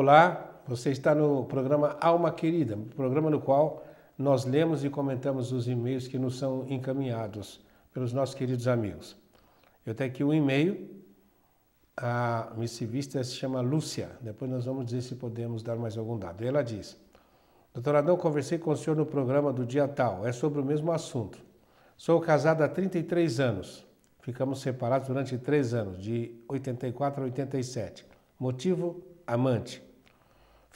Olá, você está no programa Alma Querida, programa no qual nós lemos e comentamos os e-mails que nos são encaminhados pelos nossos queridos amigos. Eu tenho aqui um e-mail, a missivista se chama Lúcia, depois nós vamos dizer se podemos dar mais algum dado. E ela diz, Doutor Adão, conversei com o senhor no programa do dia tal, é sobre o mesmo assunto. Sou casada há 33 anos, ficamos separados durante 3 anos, de 84 a 87. Motivo, amante.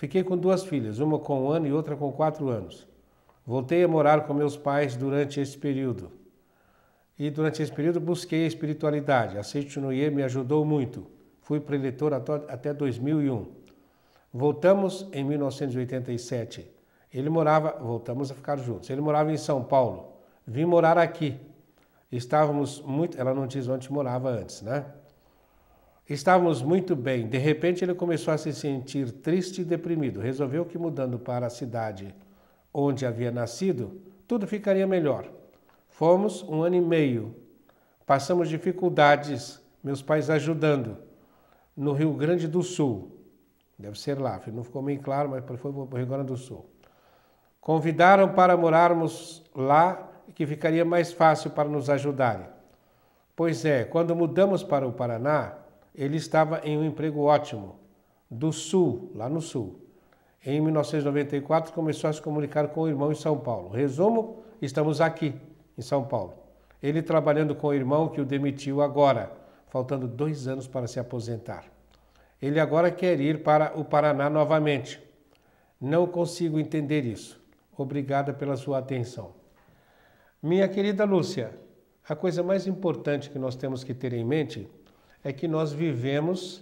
Fiquei com duas filhas, uma com um ano e outra com quatro anos. Voltei a morar com meus pais durante esse período. E durante esse período busquei a espiritualidade. A Seichunoye me ajudou muito. Fui preletor até 2001. Voltamos em 1987. Ele morava, voltamos a ficar juntos. Ele morava em São Paulo. Vim morar aqui. Estávamos muito, ela não diz onde morava antes, né? Estávamos muito bem. De repente ele começou a se sentir triste e deprimido. Resolveu que mudando para a cidade onde havia nascido, tudo ficaria melhor. Fomos um ano e meio. Passamos dificuldades, meus pais ajudando, no Rio Grande do Sul. Deve ser lá, não ficou bem claro, mas foi para o Rio Grande do Sul. Convidaram para morarmos lá, que ficaria mais fácil para nos ajudarem. Pois é, quando mudamos para o Paraná, ele estava em um emprego ótimo, do Sul, lá no Sul. Em 1994, começou a se comunicar com o irmão em São Paulo. Resumo, estamos aqui, em São Paulo. Ele trabalhando com o irmão que o demitiu agora, faltando dois anos para se aposentar. Ele agora quer ir para o Paraná novamente. Não consigo entender isso. Obrigada pela sua atenção. Minha querida Lúcia, a coisa mais importante que nós temos que ter em mente é que nós vivemos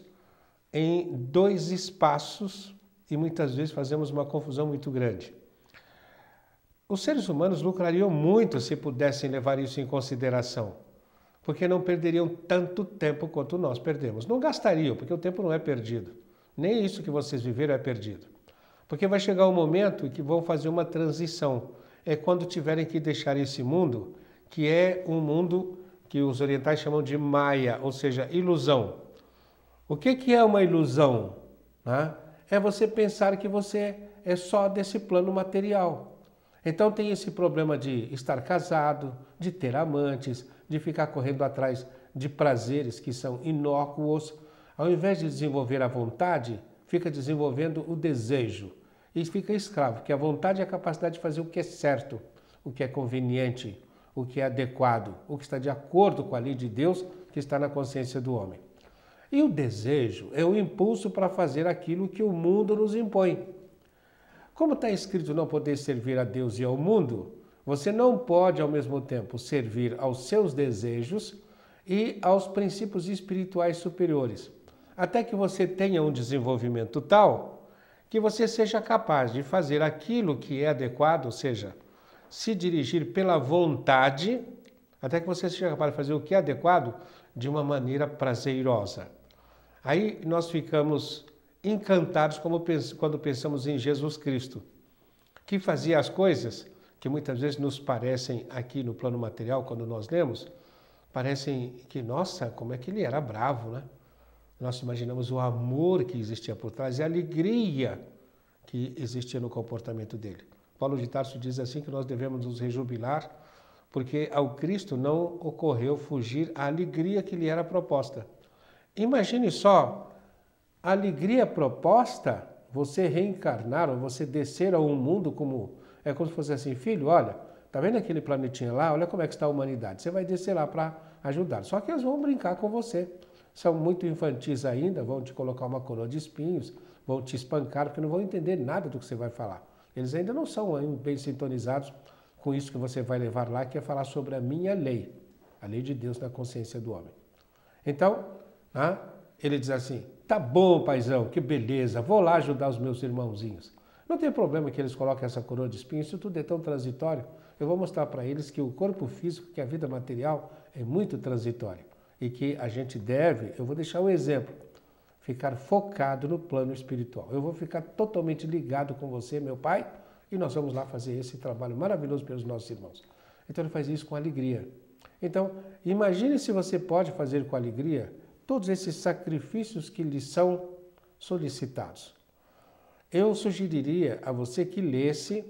em dois espaços e muitas vezes fazemos uma confusão muito grande. Os seres humanos lucrariam muito se pudessem levar isso em consideração, porque não perderiam tanto tempo quanto nós perdemos. Não gastariam, porque o tempo não é perdido. Nem isso que vocês viveram é perdido. Porque vai chegar o um momento em que vão fazer uma transição. É quando tiverem que deixar esse mundo, que é um mundo que os orientais chamam de maia, ou seja, ilusão. O que, que é uma ilusão? Né? É você pensar que você é só desse plano material. Então tem esse problema de estar casado, de ter amantes, de ficar correndo atrás de prazeres que são inócuos. Ao invés de desenvolver a vontade, fica desenvolvendo o desejo e fica escravo, que a vontade é a capacidade de fazer o que é certo, o que é conveniente o que é adequado, o que está de acordo com a lei de Deus que está na consciência do homem. E o desejo é o impulso para fazer aquilo que o mundo nos impõe. Como está escrito não poder servir a Deus e ao mundo, você não pode ao mesmo tempo servir aos seus desejos e aos princípios espirituais superiores, até que você tenha um desenvolvimento tal que você seja capaz de fazer aquilo que é adequado, ou seja, se dirigir pela vontade, até que você seja capaz de fazer o que é adequado de uma maneira prazerosa. Aí nós ficamos encantados quando pensamos em Jesus Cristo, que fazia as coisas que muitas vezes nos parecem aqui no plano material, quando nós lemos, parecem que, nossa, como é que ele era bravo, né? Nós imaginamos o amor que existia por trás e a alegria que existia no comportamento dele. Paulo de Tarso diz assim que nós devemos nos rejubilar, porque ao Cristo não ocorreu fugir a alegria que lhe era proposta. Imagine só, a alegria proposta, você reencarnar ou você descer a um mundo como é como se fosse assim, filho, olha, tá vendo aquele planetinha lá? Olha como é que está a humanidade. Você vai descer lá para ajudar. Só que eles vão brincar com você. São muito infantis ainda, vão te colocar uma coroa de espinhos, vão te espancar, porque não vão entender nada do que você vai falar. Eles ainda não são bem sintonizados com isso que você vai levar lá, que é falar sobre a minha lei, a lei de Deus na consciência do homem. Então, né, ele diz assim: tá bom, paizão, que beleza, vou lá ajudar os meus irmãozinhos. Não tem problema que eles coloquem essa coroa de espinhos, isso tudo é tão transitório. Eu vou mostrar para eles que o corpo físico, que a vida material é muito transitória e que a gente deve, eu vou deixar um exemplo ficar focado no plano espiritual. Eu vou ficar totalmente ligado com você, meu Pai, e nós vamos lá fazer esse trabalho maravilhoso pelos nossos irmãos. Então ele faz isso com alegria. Então, imagine se você pode fazer com alegria todos esses sacrifícios que lhe são solicitados. Eu sugeriria a você que lesse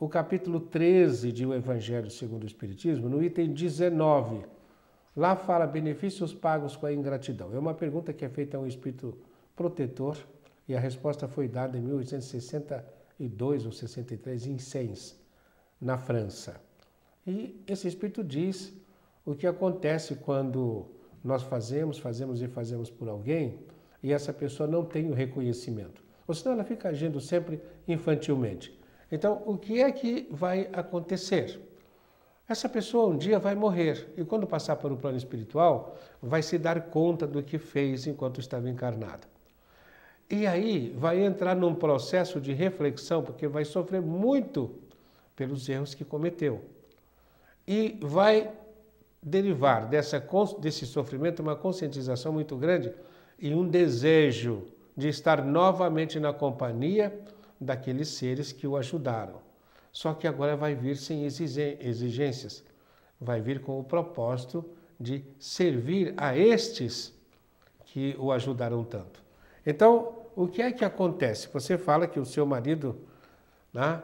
o capítulo 13 de O Evangelho segundo o Espiritismo, no item 19 Lá fala benefícios pagos com a ingratidão. É uma pergunta que é feita a um espírito protetor e a resposta foi dada em 1862 ou 63 em Sens, na França. E esse espírito diz o que acontece quando nós fazemos, fazemos e fazemos por alguém e essa pessoa não tem o reconhecimento. Ou senão ela fica agindo sempre infantilmente. Então, o que é que vai acontecer? Essa pessoa um dia vai morrer e quando passar por um plano espiritual, vai se dar conta do que fez enquanto estava encarnada E aí vai entrar num processo de reflexão, porque vai sofrer muito pelos erros que cometeu. E vai derivar dessa, desse sofrimento uma conscientização muito grande e um desejo de estar novamente na companhia daqueles seres que o ajudaram só que agora vai vir sem exigências, vai vir com o propósito de servir a estes que o ajudaram tanto. Então, o que é que acontece? Você fala que o seu marido né,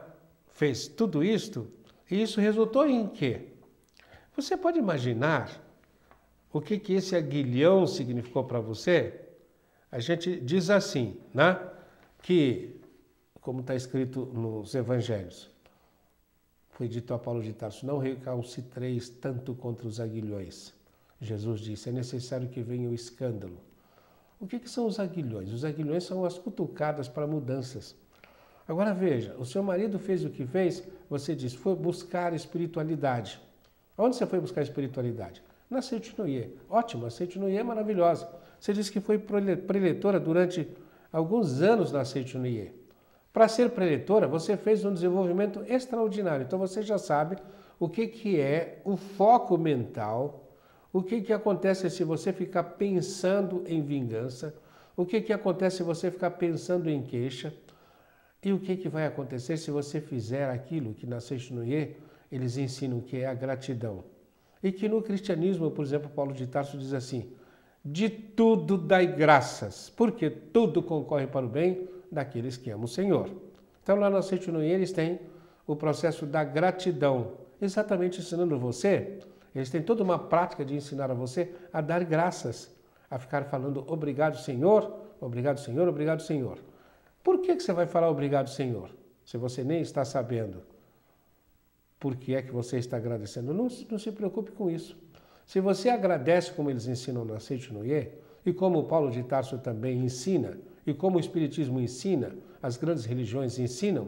fez tudo isto, e isso resultou em quê? Você pode imaginar o que, que esse aguilhão significou para você? A gente diz assim, né, que, como está escrito nos evangelhos, foi dito a Paulo de Tarso: Não recalcitreis tanto contra os aguilhões. Jesus disse: É necessário que venha o escândalo. O que, que são os aguilhões? Os aguilhões são as cutucadas para mudanças. Agora veja: o seu marido fez o que fez, você diz, foi buscar espiritualidade. Onde você foi buscar espiritualidade? Na Seutinoie. Ótimo, a Seutinoie é maravilhosa. Você disse que foi preletora durante alguns anos na Seutinoie. Para ser preletora, você fez um desenvolvimento extraordinário. Então você já sabe o que, que é o foco mental, o que, que acontece se você ficar pensando em vingança, o que, que acontece se você ficar pensando em queixa, e o que, que vai acontecer se você fizer aquilo que na Seixunuye eles ensinam que é a gratidão. E que no cristianismo, por exemplo, Paulo de Tarso diz assim: de tudo dai graças, porque tudo concorre para o bem daqueles que amam o Senhor. Então, lá na Seitinuí, eles têm o processo da gratidão, exatamente ensinando você. Eles têm toda uma prática de ensinar a você a dar graças, a ficar falando obrigado, Senhor, obrigado, Senhor, obrigado, Senhor. Por que, que você vai falar obrigado, Senhor, se você nem está sabendo? Por que é que você está agradecendo? Não, não se preocupe com isso. Se você agradece como eles ensinam na Seitinuí, e como Paulo de Tarso também ensina, e como o Espiritismo ensina, as grandes religiões ensinam,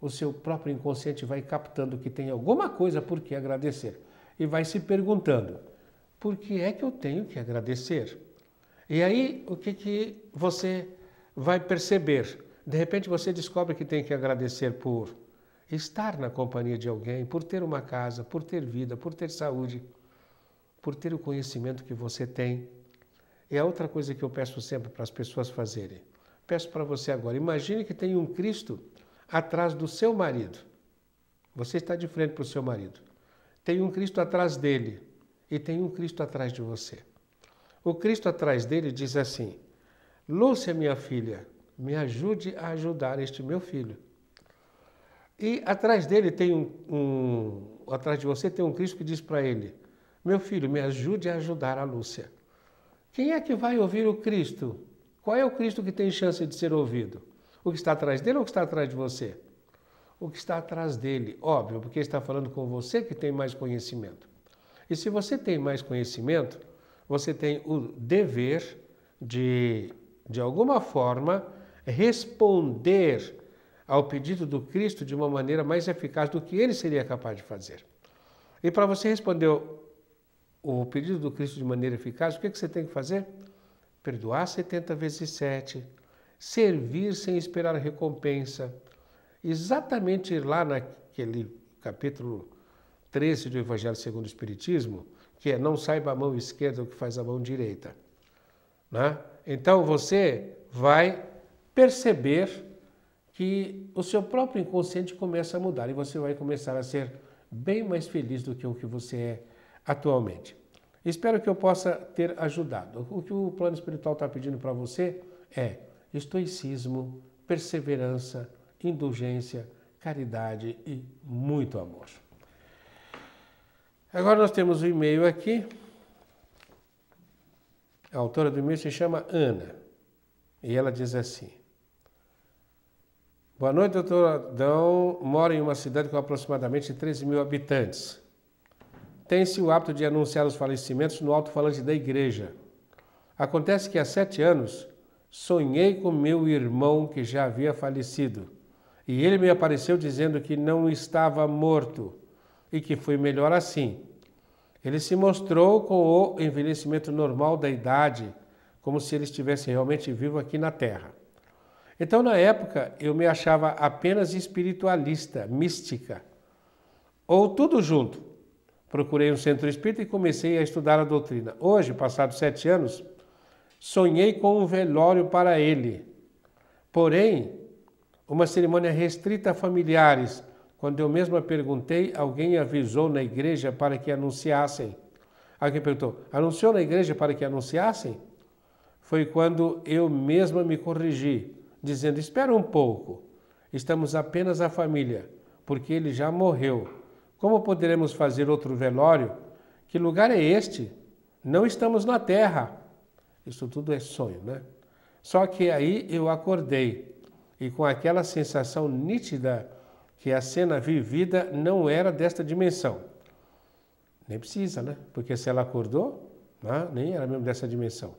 o seu próprio inconsciente vai captando que tem alguma coisa por que agradecer e vai se perguntando: por que é que eu tenho que agradecer? E aí, o que, que você vai perceber? De repente você descobre que tem que agradecer por estar na companhia de alguém, por ter uma casa, por ter vida, por ter saúde, por ter o conhecimento que você tem. É outra coisa que eu peço sempre para as pessoas fazerem. Peço para você agora, imagine que tem um Cristo atrás do seu marido. Você está de frente para o seu marido. Tem um Cristo atrás dele e tem um Cristo atrás de você. O Cristo atrás dele diz assim: Lúcia, minha filha, me ajude a ajudar este meu filho. E atrás dele tem um, um atrás de você tem um Cristo que diz para ele: Meu filho, me ajude a ajudar a Lúcia. Quem é que vai ouvir o Cristo? Qual é o Cristo que tem chance de ser ouvido? O que está atrás dele ou o que está atrás de você? O que está atrás dele, óbvio, porque está falando com você que tem mais conhecimento. E se você tem mais conhecimento, você tem o dever de, de alguma forma, responder ao pedido do Cristo de uma maneira mais eficaz do que ele seria capaz de fazer. E para você responder o pedido do Cristo de maneira eficaz, o que, é que você tem que fazer? Perdoar 70 vezes 7, servir sem esperar recompensa. Exatamente lá naquele capítulo 13 do Evangelho segundo o Espiritismo, que é não saiba a mão esquerda o que faz a mão direita. Né? Então você vai perceber que o seu próprio inconsciente começa a mudar e você vai começar a ser bem mais feliz do que o que você é atualmente. Espero que eu possa ter ajudado. O que o plano espiritual está pedindo para você é estoicismo, perseverança, indulgência, caridade e muito amor. Agora nós temos um e-mail aqui. A autora do e-mail se chama Ana e ela diz assim: Boa noite, doutor Adão. Moro em uma cidade com aproximadamente 13 mil habitantes tem-se o hábito de anunciar os falecimentos no alto-falante da igreja. Acontece que há sete anos sonhei com meu irmão que já havia falecido, e ele me apareceu dizendo que não estava morto e que foi melhor assim. Ele se mostrou com o envelhecimento normal da idade, como se ele estivesse realmente vivo aqui na Terra. Então, na época, eu me achava apenas espiritualista, mística, ou tudo junto procurei um centro espírita e comecei a estudar a doutrina. Hoje, passados sete anos, sonhei com um velório para ele. Porém, uma cerimônia restrita a familiares. Quando eu mesma perguntei, alguém avisou na igreja para que anunciassem. Alguém perguntou: anunciou na igreja para que anunciassem? Foi quando eu mesma me corrigi, dizendo: espera um pouco, estamos apenas a família, porque ele já morreu como poderemos fazer outro velório? Que lugar é este? Não estamos na terra. Isso tudo é sonho, né? Só que aí eu acordei e com aquela sensação nítida que a cena vivida não era desta dimensão. Nem precisa, né? Porque se ela acordou, né? nem era mesmo dessa dimensão.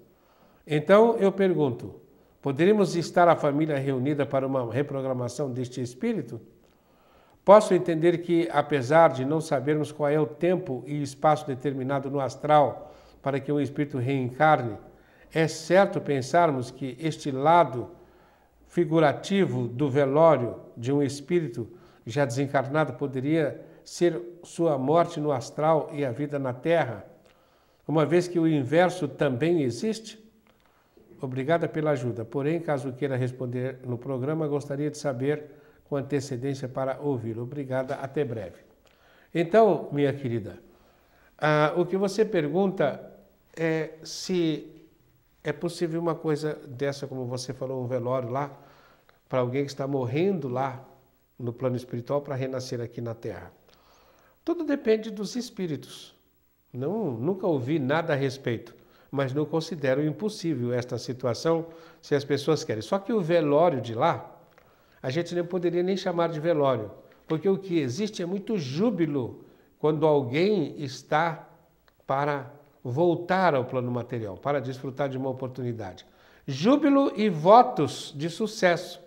Então eu pergunto: poderíamos estar a família reunida para uma reprogramação deste espírito? Posso entender que, apesar de não sabermos qual é o tempo e espaço determinado no astral para que um espírito reencarne, é certo pensarmos que este lado figurativo do velório de um espírito já desencarnado poderia ser sua morte no astral e a vida na Terra, uma vez que o inverso também existe? Obrigada pela ajuda. Porém, caso queira responder no programa, gostaria de saber com antecedência para ouvi-lo. Obrigada, até breve. Então, minha querida, ah, o que você pergunta é se é possível uma coisa dessa, como você falou, um velório lá, para alguém que está morrendo lá no plano espiritual para renascer aqui na Terra. Tudo depende dos espíritos. Não, nunca ouvi nada a respeito, mas não considero impossível esta situação se as pessoas querem. Só que o velório de lá a gente não poderia nem chamar de velório, porque o que existe é muito júbilo quando alguém está para voltar ao plano material, para desfrutar de uma oportunidade. Júbilo e votos de sucesso,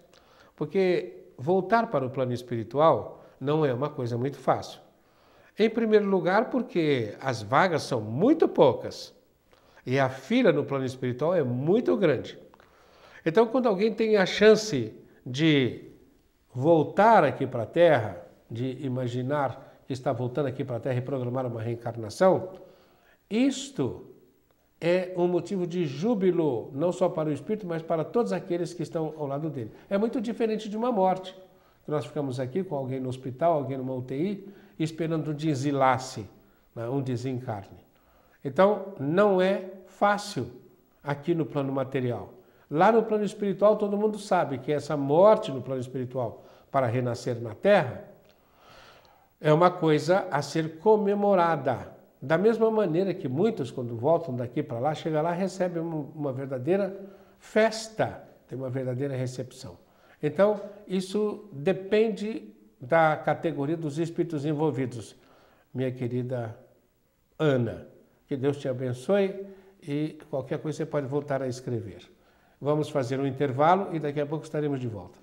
porque voltar para o plano espiritual não é uma coisa muito fácil. Em primeiro lugar, porque as vagas são muito poucas e a fila no plano espiritual é muito grande. Então, quando alguém tem a chance de voltar aqui para a Terra, de imaginar que está voltando aqui para a Terra e programar uma reencarnação, isto é um motivo de júbilo, não só para o espírito, mas para todos aqueles que estão ao lado dele. É muito diferente de uma morte. Nós ficamos aqui com alguém no hospital, alguém numa UTI, esperando um desilace, né, um desencarne. Então, não é fácil aqui no plano material. Lá no plano espiritual, todo mundo sabe que essa morte no plano espiritual para renascer na Terra é uma coisa a ser comemorada. Da mesma maneira que muitos, quando voltam daqui para lá, chegam lá recebem uma verdadeira festa, tem uma verdadeira recepção. Então, isso depende da categoria dos espíritos envolvidos. Minha querida Ana, que Deus te abençoe e qualquer coisa você pode voltar a escrever. Vamos fazer um intervalo e daqui a pouco estaremos de volta.